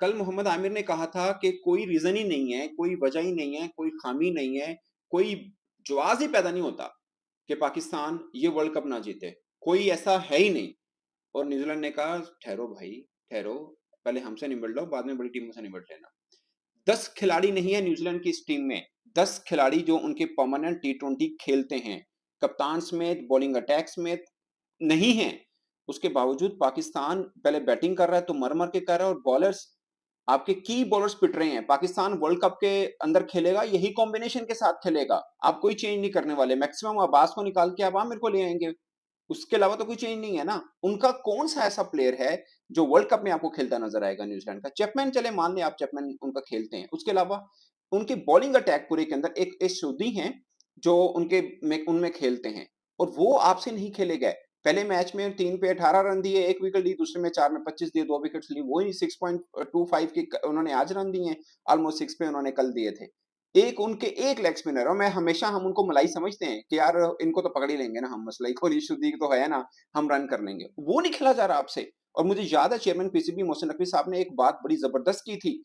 कल मोहम्मद आमिर ने कहा था कि कोई रीजन ही नहीं है कोई वजह ही नहीं है कोई खामी नहीं है कोई जवाज ही पैदा नहीं होता कि पाकिस्तान ये वर्ल्ड कप ना जीते कोई ऐसा है ही नहीं और न्यूजीलैंड ने कहा ठहरो भाई ठहरो पहले हमसे निबट लो बाद में बड़ी टीमों से निबट लेना दस खिलाड़ी नहीं है न्यूजीलैंड की इस टीम में दस खिलाड़ी जो उनके परमानेंट टी ट्वेंटी खेलते हैं कप्तान समेत बॉलिंग अटैक समेत नहीं है उसके बावजूद पाकिस्तान पहले बैटिंग कर रहा है तो मर मर के कर रहा है और बॉलर्स आपके की बॉलर पिट रहे हैं पाकिस्तान वर्ल्ड कप के अंदर खेलेगा यही कॉम्बिनेशन के साथ खेलेगा आप कोई चेंज नहीं करने वाले मैक्सिमम अब्बास को निकाल के आप आमिर को ले आएंगे उसके अलावा तो कोई चेंज नहीं है ना उनका कौन सा ऐसा प्लेयर है जो वर्ल्ड कप में आपको खेलता नजर आएगा न्यूजीलैंड का चैपमैन चले मान लें आप चैपमैन उनका खेलते हैं उसके अलावा उनके बॉलिंग अटैक पूरे के अंदर एक, एक है हैं जो उनके में, उनमें खेलते हैं और वो आपसे नहीं खेले गए पहले मैच में तीन पे अठारह रन दिए एक विकेट ली दूसरे में चार में पच्चीस दिए दो विकेट ली वही सिक्स पॉइंट टू फाइव के उन्होंने आज रन दिए ऑलमोस्ट सिक्स पे उन्होंने कल दिए थे एक उनके एक लेग स्पिनर और मैं हमेशा हम उनको मलाई समझते हैं कि यार इनको तो पकड़ ही लेंगे ना हम मसलाई खोली शुद्धि तो है ना हम रन कर लेंगे वो नहीं खेला जा रहा आपसे और मुझे याद है चेयरमैन पीसीबी मोहसिन नकवी साहब ने एक बात बड़ी जबरदस्त की थी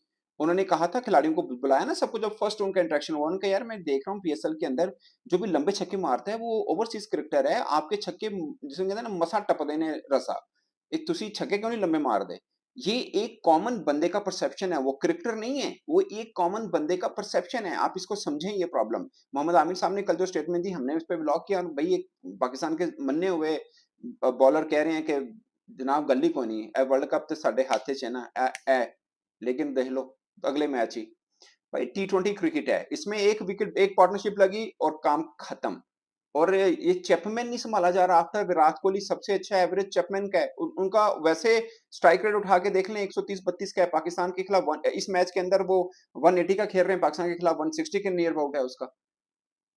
उन्होंने कहा था खिलाड़ियों को बुलाया ना सबको जब फर्स्ट उनका इंट्रेक्शन हुआ उनका यार मैं देख रहा हूँ पी के अंदर जो भी लंबे छक्के मारता है वो ओवरसीज क्रिकेटर है आपके छक्के जिसमें कहते हैं ना मसा टप देने रसा एक तुसी छक्के क्यों नहीं लंबे मार दे ये एक कॉमन बंदे का परसेप्शन है वो क्रिकेटर नहीं है वो एक कॉमन बंदे का परसेप्शन है आप इसको समझें ये प्रॉब्लम मोहम्मद आमिर साहब ने कल जो स्टेटमेंट दी हमने उस पर ब्लॉक किया भाई एक पाकिस्तान के मन्ने हुए बॉलर कह रहे हैं कि जनाब गली को नहीं है वर्ल्ड कप तो साढ़े हाथे च है ना ए, लेकिन देख लो तो अगले मैच ही भाई टी ट्वेंटी क्रिकेट है इसमें एक विकेट एक पार्टनरशिप लगी और काम खत्म और ये चैपमैन नहीं संभाला जा रहा आफ्टर विराट कोहली सबसे अच्छा एवरेज चैपमैन का है उन, उनका वैसे स्ट्राइक रेट उठा के देख लें 130 बत्तीस का है पाकिस्तान के खिलाफ इस मैच के अंदर वो 180 का खेल रहे हैं पाकिस्तान के खिलाफ 160 के नियर अबाउट है उसका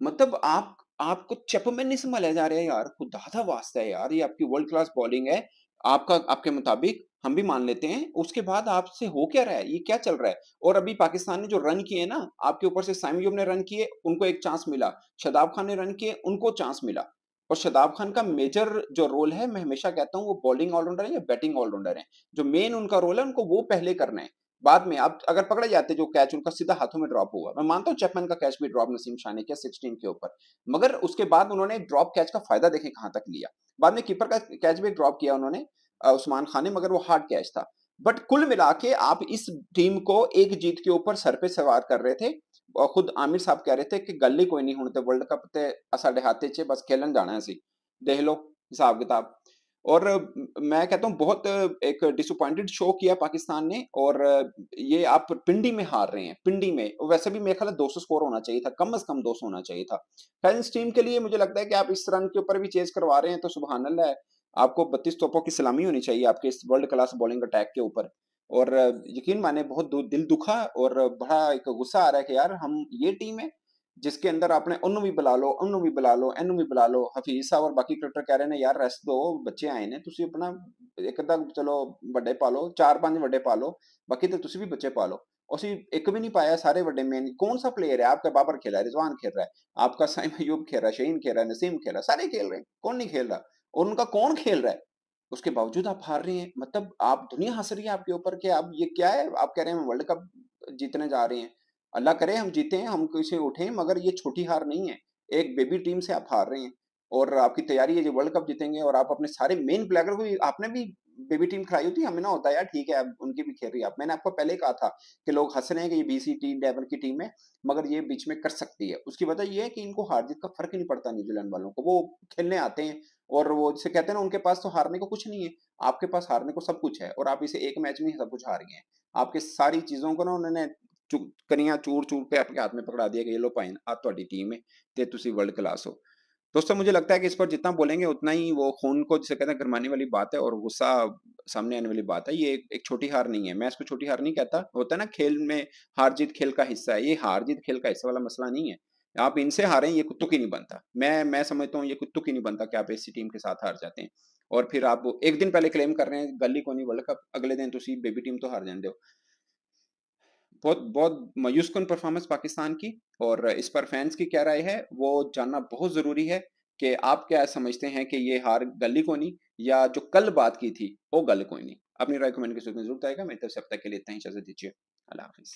मतलब आप आपको चैपमैन नहीं संभाला जा रहा है यार खुदा था वास्ता है यार ये आपकी वर्ल्ड क्लास बॉलिंग है आपका आपके मुताबिक हम भी मान लेते हैं उसके बाद आपसे हो क्या रहा है ये क्या चल रहा है और अभी पाकिस्तान ने जो रन किए ना आपके ऊपर से साइमयूब ने रन किए उनको एक चांस मिला शदाब खान ने रन किए उनको चांस मिला और शदाब खान का मेजर जो रोल है मैं हमेशा कहता हूँ वो बॉलिंग ऑलराउंडर है या बैटिंग ऑलराउंडर है जो मेन उनका रोल है उनको वो पहले करना है बाद में आप अगर पकड़े जाते जो कैच उनका सीधा हाथों में ड्रॉप हुआ मैं मानता हूँ चैपमैन का कैच भी ड्रॉप नसीम शाह ने किया सिक्सटीन के ऊपर मगर उसके बाद उन्होंने ड्रॉप कैच का फायदा देखे कहां तक लिया बाद में कीपर का कैच भी ड्रॉप किया उन्होंने उस्मान खान ने मगर वो हार्ड कैच था बट कुल मिला के आप इस टीम को एक जीत के ऊपर सर पे सवार कर रहे थे और खुद आमिर साहब कह रहे थे कि गल ही कोई नहीं होने वर्ल्ड कप ते साढ़े हाथे च बस खेलन जाना है देख लो हिसाब किताब और मैं कहता हूँ बहुत एक डिसअपॉइंटेड शो किया पाकिस्तान ने और ये आप पिंडी में हार रहे हैं पिंडी में वैसे भी मेरे ख्याल दो सौ स्कोर होना चाहिए था कम अज कम दो सौ होना चाहिए था फ्रेंड्स टीम के लिए मुझे लगता है कि आप इस रन के ऊपर भी चेज करवा रहे हैं तो सुबह अल्लाह है आपको बत्तीस तोपों की सलामी होनी चाहिए आपके इस वर्ल्ड क्लास बॉलिंग अटैक के ऊपर और यकीन माने बहुत दिल दुखा और बड़ा एक गुस्सा आ रहा है कि यार हम ये टीम है जिसके अंदर आपने उन भी बुला लो उन भी बुला लो एनू भी बुला लो हफीज साहब और बाकी क्रिकेटर कह रहे हैं यार रेस्ट दो बच्चे आए ने तुम अपना एक अद्धा चलो ਵੱਡੇ पालो चार पांच ਪੰਜ पालो बाकी तो तुम भी बच्चे पालो उसी एक भी नहीं पाया सारे बड़े मेन कौन सा प्लेयर है आपका बाबर खेला है रिजवान खेल रहा है आपका साइम अयूब खेल रहा है शहीन खेल रहा है नसीम खेल रहा है सारे खेल रहे हैं कौन नहीं खेल रहा और उनका कौन खेल रहा है उसके बावजूद आप हार रहे हैं मतलब आप दुनिया हंस रही है आपके ऊपर कि आप ये क्या है आप कह रहे हैं वर्ल्ड कप जीतने जा रहे हैं अल्लाह करे हम जीते हैं हम किसी उठे मगर ये छोटी हार नहीं है एक बेबी टीम से आप हार रहे हैं और आपकी तैयारी है जो वर्ल्ड कप जीतेंगे और आप अपने सारे मेन प्लेयर को आपने भी बेबी टीम खड़ाई होती हमें ना होता है यार ठीक है अब उनकी भी खेल रही है मैंने आपको पहले कहा था कि लोग हंस रहे हैं कि ये बीसी टीम लेवल की टीम है मगर ये बीच में कर सकती है उसकी वजह ये है कि इनको हार जीत का फर्क ही नहीं पड़ता न्यूजीलैंड वालों को वो खेलने आते हैं और वो जिसे कहते हैं ना उनके पास तो हारने को कुछ नहीं है आपके पास हारने को सब कुछ है और आप इसे एक मैच में सब कुछ हार गए आपके सारी चीजों को ना उन्होंने ਕਨੀਆਂ ਚੂਰ चूर ਕੇ ਆਪਣੇ ਹੱਥ ਮੇ ਪਕੜਾ ਦਿਆ ਕਿ ਇਹ ਲੋ ਭਾਈ ਆ ਤੁਹਾਡੀ ਟੀਮ ਹੈ ਤੇ ਤੁਸੀਂ वर्ल्ड क्लास हो दोस्तों मुझे लगता है कि इस पर जितना बोलेंगे उतना ही वो खून को जिसे कहते हैं गरमाने वाली बात है और गुस्सा सामने आने वाली बात है ये एक, छोटी हार नहीं है मैं इसको छोटी हार नहीं कहता होता है ना खेल में हार जीत खेल का हिस्सा है ये हार जीत खेल का हिस्सा वाला मसला नहीं है आप इनसे हारें ये कुत्तू की नहीं बनता मैं मैं समझता हूँ ये कुत्तू की नहीं बनता कि आप ऐसी टीम के साथ हार जाते हैं और फिर आप एक दिन पहले क्लेम कर रहे हैं गली को नहीं वर्ल्ड कप अगले दिन तुम बेबी टीम तो हार जाते हो बहुत बहुत मायूसकन परफॉर्मेंस पाकिस्तान की और इस पर फैंस की क्या राय है वो जानना बहुत ज़रूरी है कि आप क्या समझते हैं कि ये हार गली को नहीं या जो कल बात की थी वो गल कोई नहीं अपनी राय कमेंट के सूच में जरूर आएगा मेरी तरफ से अब तक के लिए इतना ही इजाज़त दीजिए अल्लाह हाफिज़